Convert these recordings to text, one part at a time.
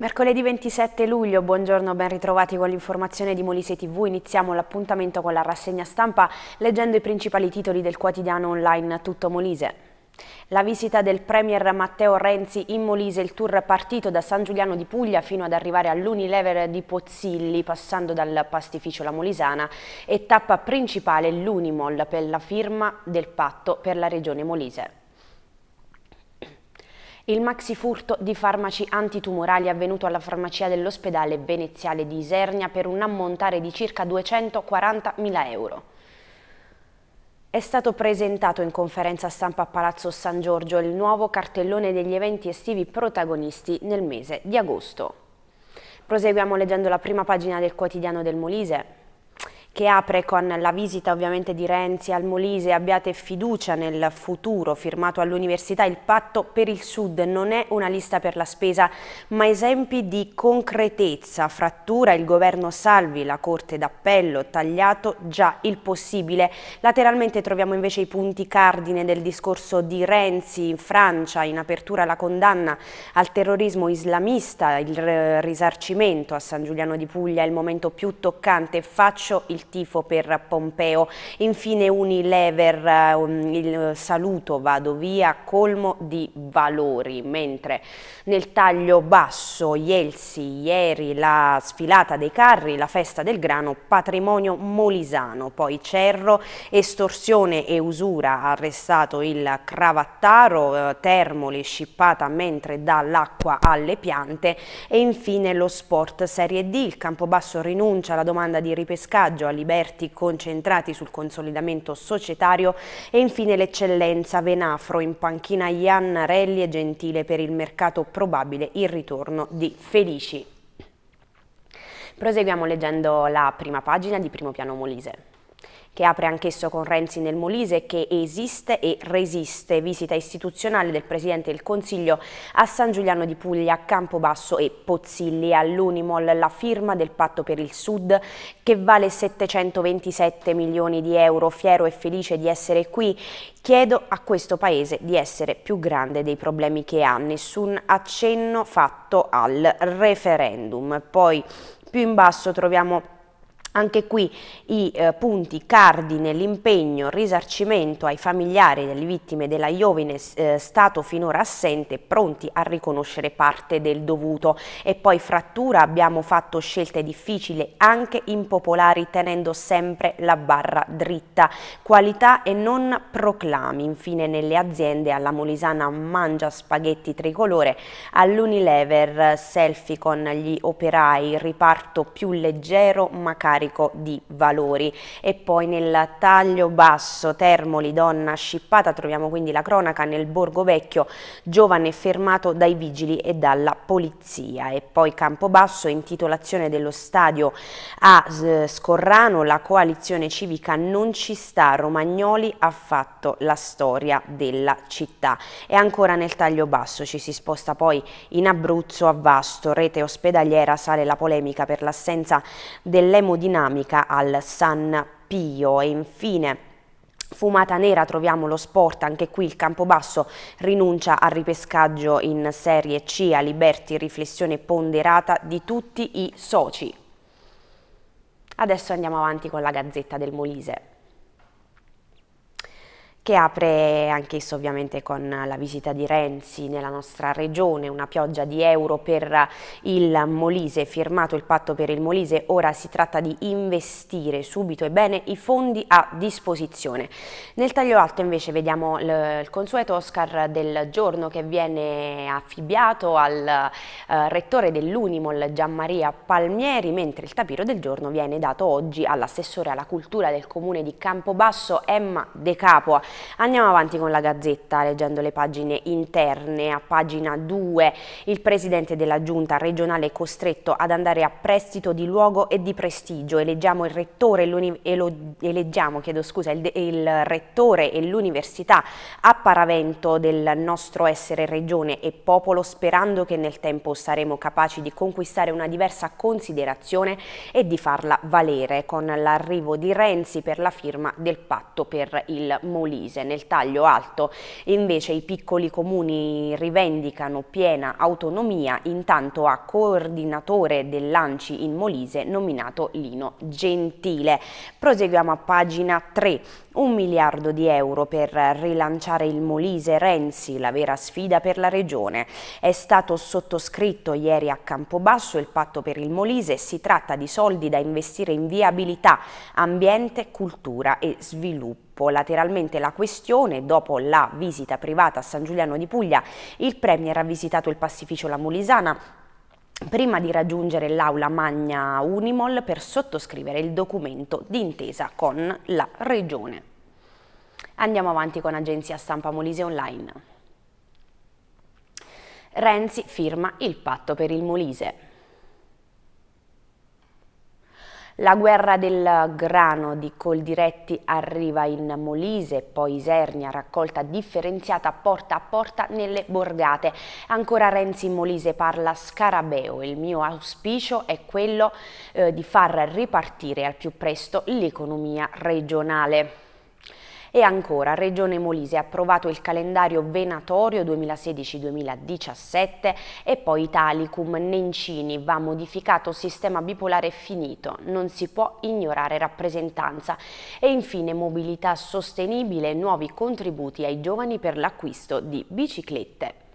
Mercoledì 27 luglio, buongiorno, ben ritrovati con l'informazione di Molise TV. Iniziamo l'appuntamento con la rassegna stampa leggendo i principali titoli del quotidiano online Tutto Molise. La visita del Premier Matteo Renzi in Molise, il tour partito da San Giuliano di Puglia fino ad arrivare all'Unilever di Pozzilli, passando dal pastificio La Molisana, e tappa principale l'Unimol per la firma del patto per la regione Molise. Il maxi furto di farmaci antitumorali avvenuto alla farmacia dell'ospedale veneziale di Isernia per un ammontare di circa 240.000 euro. È stato presentato in conferenza stampa a Palazzo San Giorgio il nuovo cartellone degli eventi estivi protagonisti nel mese di agosto. Proseguiamo leggendo la prima pagina del quotidiano del Molise che apre con la visita ovviamente di Renzi al Molise. Abbiate fiducia nel futuro firmato all'università. Il patto per il Sud non è una lista per la spesa, ma esempi di concretezza. Frattura il governo Salvi, la Corte d'Appello, tagliato già il possibile. Lateralmente troviamo invece i punti cardine del discorso di Renzi in Francia, in apertura la condanna al terrorismo islamista, il risarcimento a San Giuliano di Puglia il momento più toccante. Faccio il tifo per Pompeo. Infine Unilever, eh, il saluto vado via colmo di valori, mentre nel taglio basso Ielsi ieri la sfilata dei carri, la festa del grano, patrimonio molisano, poi Cerro, estorsione e usura, arrestato il cravattaro, eh, Termoli scippata mentre dà l'acqua alle piante e infine lo sport Serie D, il Campobasso rinuncia alla domanda di ripescaggio Aliberti concentrati sul consolidamento societario e infine l'eccellenza Venafro in panchina Iannarelli e Gentile per il mercato probabile il ritorno di Felici. Proseguiamo leggendo la prima pagina di Primo Piano Molise che apre anch'esso con Renzi nel Molise, che esiste e resiste. Visita istituzionale del Presidente del Consiglio a San Giuliano di Puglia, Campobasso e Pozzilli. All'Unimol la firma del patto per il Sud che vale 727 milioni di euro. Fiero e felice di essere qui. Chiedo a questo Paese di essere più grande dei problemi che ha. Nessun accenno fatto al referendum. Poi più in basso troviamo anche qui i eh, punti cardine, l'impegno, il risarcimento ai familiari delle vittime della Iovine, eh, stato finora assente, pronti a riconoscere parte del dovuto. E poi frattura, abbiamo fatto scelte difficili, anche impopolari, tenendo sempre la barra dritta. Qualità e non proclami. Infine nelle aziende alla Molisana mangia spaghetti tricolore, all'Unilever selfie con gli operai, riparto più leggero ma carico carico di valori. E poi nel taglio basso Termoli, donna scippata, troviamo quindi la cronaca nel Borgo Vecchio, giovane fermato dai vigili e dalla polizia. E poi Campobasso, intitolazione dello stadio a Scorrano, la coalizione civica non ci sta, Romagnoli ha fatto la storia della città. E ancora nel taglio basso ci si sposta poi in Abruzzo a Vasto, rete ospedaliera sale la polemica per l'assenza dell'emodinamica dinamica al San Pio e infine Fumata nera troviamo lo sport, anche qui il Campobasso rinuncia al ripescaggio in Serie C, a Liberti riflessione ponderata di tutti i soci. Adesso andiamo avanti con la Gazzetta del Molise che apre anch'esso ovviamente con la visita di Renzi nella nostra regione, una pioggia di euro per il Molise, firmato il patto per il Molise, ora si tratta di investire subito e bene i fondi a disposizione. Nel taglio alto invece vediamo il consueto Oscar del giorno che viene affibbiato al eh, rettore dell'Unimol Gianmaria Palmieri, mentre il tapiro del giorno viene dato oggi all'assessore alla cultura del comune di Campobasso Emma De Capua. Andiamo avanti con la Gazzetta, leggendo le pagine interne. A pagina 2 il presidente della giunta regionale è costretto ad andare a prestito di luogo e di prestigio. Eleggiamo il rettore, e lo, chiedo scusa, il, il rettore e l'università a paravento del nostro essere regione e popolo, sperando che nel tempo saremo capaci di conquistare una diversa considerazione e di farla valere con l'arrivo di Renzi per la firma del patto per il Molino condivise. Nel taglio alto invece i piccoli comuni rivendicano piena autonomia, intanto a coordinatore dell'ANCI in Molise nominato Lino Gentile. Proseguiamo a pagina 3. Un miliardo di euro per rilanciare il Molise Renzi, la vera sfida per la regione. È stato sottoscritto ieri a Campobasso il patto per il Molise, si tratta di soldi da investire in viabilità, ambiente, cultura e sviluppo sviluppo. Lateralmente la questione, dopo la visita privata a San Giuliano di Puglia, il Premier ha visitato il passificio La Mulisana prima di raggiungere l'aula magna Unimol per sottoscrivere il documento d'intesa con la Regione. Andiamo avanti con Agenzia Stampa Molise Online. Renzi firma il patto per il Molise. La guerra del grano di Coldiretti arriva in Molise, poi Isernia, raccolta differenziata porta a porta nelle borgate. Ancora Renzi in Molise parla scarabeo. Il mio auspicio è quello eh, di far ripartire al più presto l'economia regionale. E ancora, Regione Molise ha approvato il calendario venatorio 2016-2017 e poi Italicum Nencini va modificato sistema bipolare finito, non si può ignorare rappresentanza. E infine mobilità sostenibile e nuovi contributi ai giovani per l'acquisto di biciclette.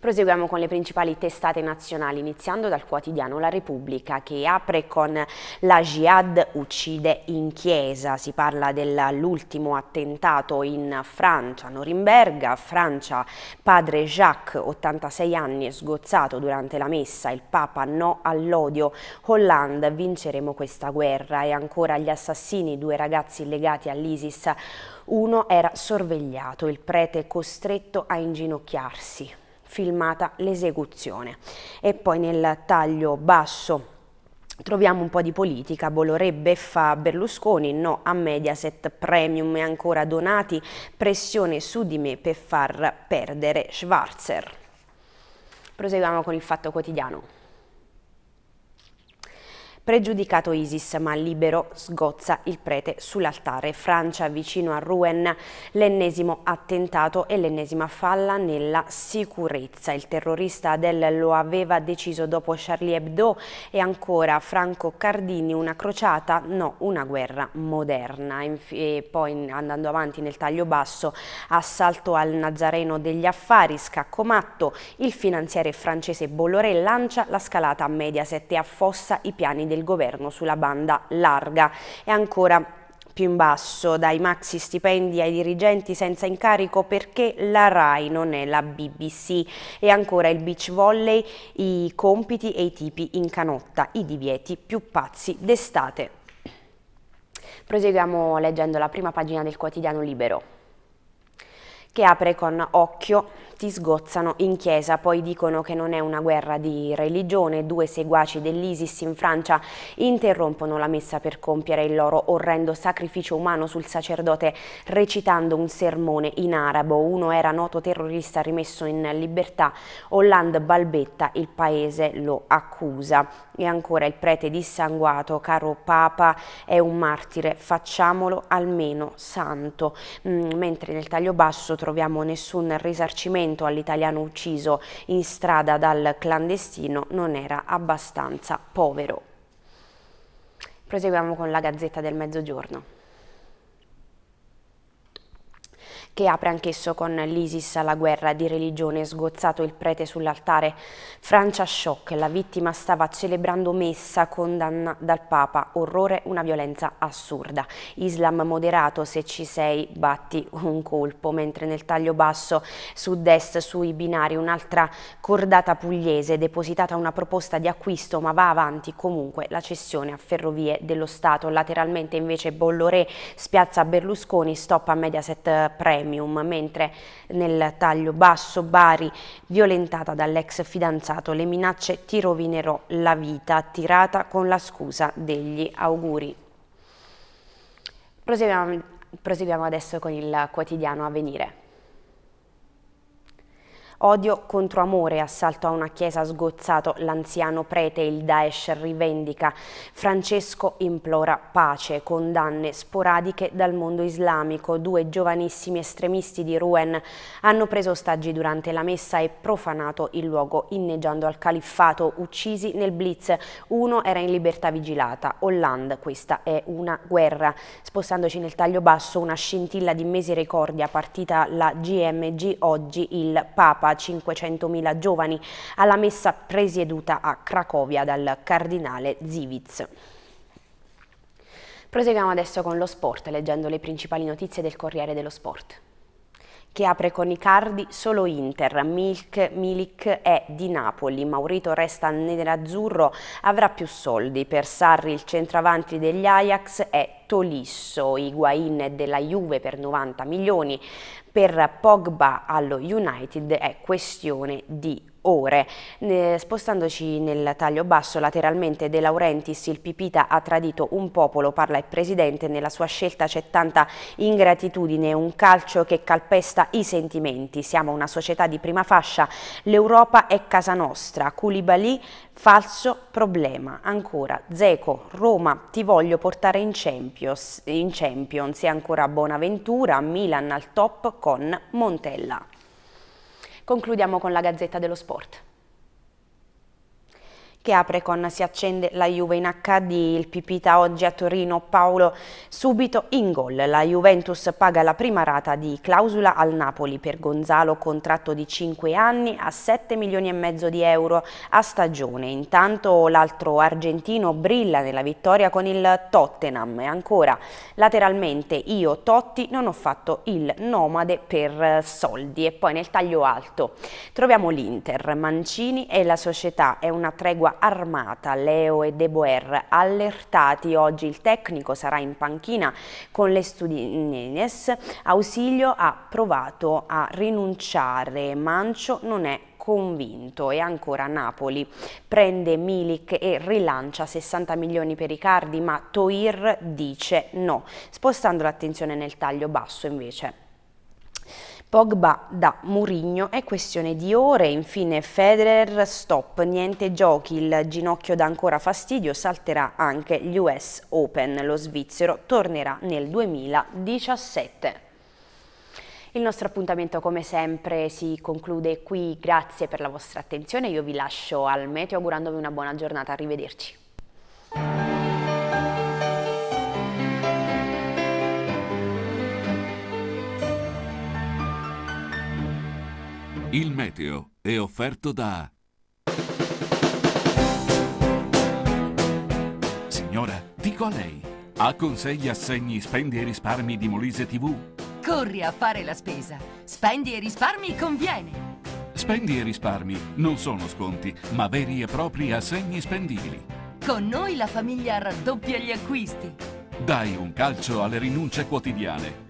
Proseguiamo con le principali testate nazionali, iniziando dal quotidiano La Repubblica che apre con la Jihad uccide in chiesa. Si parla dell'ultimo attentato in Francia, Norimberga, Francia, padre Jacques, 86 anni, sgozzato durante la messa, il Papa no all'odio, Hollande, vinceremo questa guerra e ancora gli assassini, due ragazzi legati all'ISIS, uno era sorvegliato, il prete costretto a inginocchiarsi filmata l'esecuzione. E poi nel taglio basso Troviamo un po' di politica, Bolorè beffa Berlusconi, no a Mediaset Premium e ancora Donati, pressione su di me per far perdere Schwarzer. Proseguiamo con il Fatto Quotidiano. Pregiudicato Isis ma libero sgozza il prete sull'altare. Francia vicino a Rouen, l'ennesimo attentato e l'ennesima falla nella sicurezza. Il terrorista Adel lo aveva deciso dopo Charlie Hebdo e ancora Franco Cardini una crociata, no una guerra moderna. E poi andando avanti nel taglio basso assalto al Nazareno degli affari, scacco matto, il finanziere francese Bolloré lancia la scalata a Mediaset e affossa i piani di del governo sulla banda larga. E ancora più in basso, dai maxi stipendi ai dirigenti senza incarico perché la RAI non è la BBC e ancora il beach volley, i compiti e i tipi in canotta, i divieti più pazzi d'estate. Proseguiamo leggendo la prima pagina del quotidiano Libero che apre con occhio ti sgozzano in chiesa, poi dicono che non è una guerra di religione, due seguaci dell'ISIS in Francia interrompono la messa per compiere il loro orrendo sacrificio umano sul sacerdote recitando un sermone in arabo, uno era noto terrorista rimesso in libertà, Hollande balbetta, il paese lo accusa. E ancora il prete dissanguato, caro Papa, è un martire, facciamolo almeno santo. Mm, mentre nel taglio basso troviamo nessun risarcimento all'italiano ucciso in strada dal clandestino, non era abbastanza povero. Proseguiamo con la Gazzetta del Mezzogiorno. che apre anch'esso con l'ISIS alla guerra di religione, sgozzato il prete sull'altare. Francia shock, la vittima stava celebrando messa, condanna dal Papa, orrore, una violenza assurda. Islam moderato, se ci sei batti un colpo, mentre nel taglio basso sud-est sui binari un'altra cordata pugliese, depositata una proposta di acquisto ma va avanti comunque la cessione a Ferrovie dello Stato, lateralmente invece Bolloré spiazza Berlusconi, stop a Mediaset Premium Fermium, mentre nel taglio basso Bari, violentata dall'ex fidanzato, le minacce ti rovinerò la vita, attirata con la scusa degli auguri. Proseguiamo, proseguiamo adesso con il quotidiano Avvenire. Odio contro amore, assalto a una chiesa sgozzato, l'anziano prete, il Daesh rivendica. Francesco implora pace, condanne sporadiche dal mondo islamico. Due giovanissimi estremisti di Rouen hanno preso ostaggi durante la messa e profanato il luogo, inneggiando al califfato, uccisi nel blitz. Uno era in libertà vigilata. Hollande, questa è una guerra. Spostandoci nel taglio basso, una scintilla di mesi recordia partita la GMG, oggi il Papa 500.000 giovani alla messa presieduta a Cracovia dal cardinale Ziviz. Proseguiamo adesso con lo sport, leggendo le principali notizie del Corriere dello Sport che apre con i cardi solo Inter, Milk, Milik è di Napoli, Maurito resta nell'azzurro, avrà più soldi, per Sarri il centravanti degli Ajax è pacchetto lisso, Higuain della Juve per 90 milioni, per Pogba allo United è questione di ore. spostandoci nel taglio basso lateralmente De Laurentiis, il Pipita ha tradito un popolo, parla il Presidente, nella sua scelta c'è tanta ingratitudine, un calcio che calpesta i sentimenti. Siamo una società di prima fascia, l'Europa è casa nostra. Koulibaly Falso problema, ancora, Zeco, Roma, ti voglio portare in Champions, in Champions, è ancora Bonaventura, Milan al top con Montella. Concludiamo con la Gazzetta dello Sport che apre con si accende la Juve in HD, il Pipita oggi a Torino, Paolo subito in gol. La Juventus paga la prima rata di clausola al Napoli per Gonzalo, contratto di 5 anni a 7 milioni e mezzo di euro a stagione. Intanto l'altro argentino brilla nella vittoria con il Tottenham e ancora lateralmente io Totti non ho fatto il nomade per eh, soldi e poi nel taglio alto troviamo l'Inter, Mancini e la società è una tregua armata Leo e De Boer allertati. Oggi il tecnico sarà in panchina con le Studines. Ausilio ha provato a rinunciare. Mancio non è convinto e ancora Napoli prende Milik e rilancia 60 milioni per Icardi ma Toir dice no spostando l'attenzione nel taglio basso invece Pogba da Murigno è questione di ore, infine Federer stop, niente giochi, il ginocchio dà ancora fastidio, salterà anche gli US Open, lo svizzero tornerà nel 2017. Il nostro appuntamento come sempre si conclude qui, grazie per la vostra attenzione, io vi lascio al meteo augurandovi una buona giornata, arrivederci. Il meteo è offerto da... Signora, dico a lei, ha con sé gli assegni spendi e risparmi di Molise TV? Corri a fare la spesa. Spendi e risparmi conviene. Spendi e risparmi non sono sconti, ma veri e propri assegni spendibili. Con noi la famiglia raddoppia gli acquisti. Dai un calcio alle rinunce quotidiane.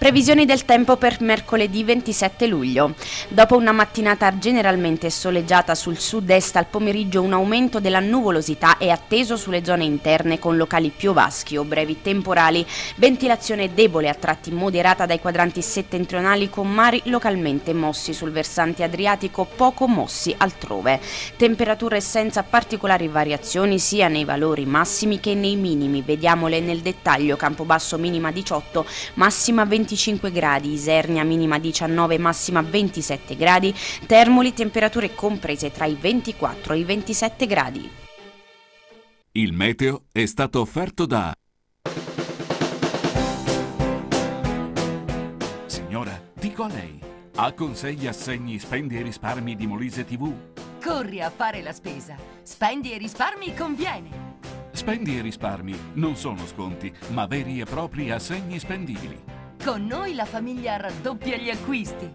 Previsioni del tempo per mercoledì 27 luglio. Dopo una mattinata generalmente soleggiata sul sud-est al pomeriggio un aumento della nuvolosità è atteso sulle zone interne con locali piovaschi o brevi temporali, ventilazione debole a tratti moderata dai quadranti settentrionali con mari localmente mossi sul versante adriatico, poco mossi altrove. Temperature senza particolari variazioni sia nei valori massimi che nei minimi, vediamole nel dettaglio Campobasso minima 18, massima 20 25 gradi, Isernia minima 19, massima 27 gradi, Termoli temperature comprese tra i 24 e i 27 gradi. Il meteo è stato offerto da... Signora, dico a lei, ha con sé gli assegni spendi e risparmi di Molise TV? Corri a fare la spesa. Spendi e risparmi conviene. Spendi e risparmi non sono sconti, ma veri e propri assegni spendibili. Con noi la famiglia raddoppia gli acquisti.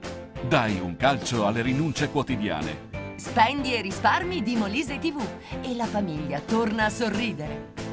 Dai un calcio alle rinunce quotidiane. Spendi e risparmi di Molise TV e la famiglia torna a sorridere.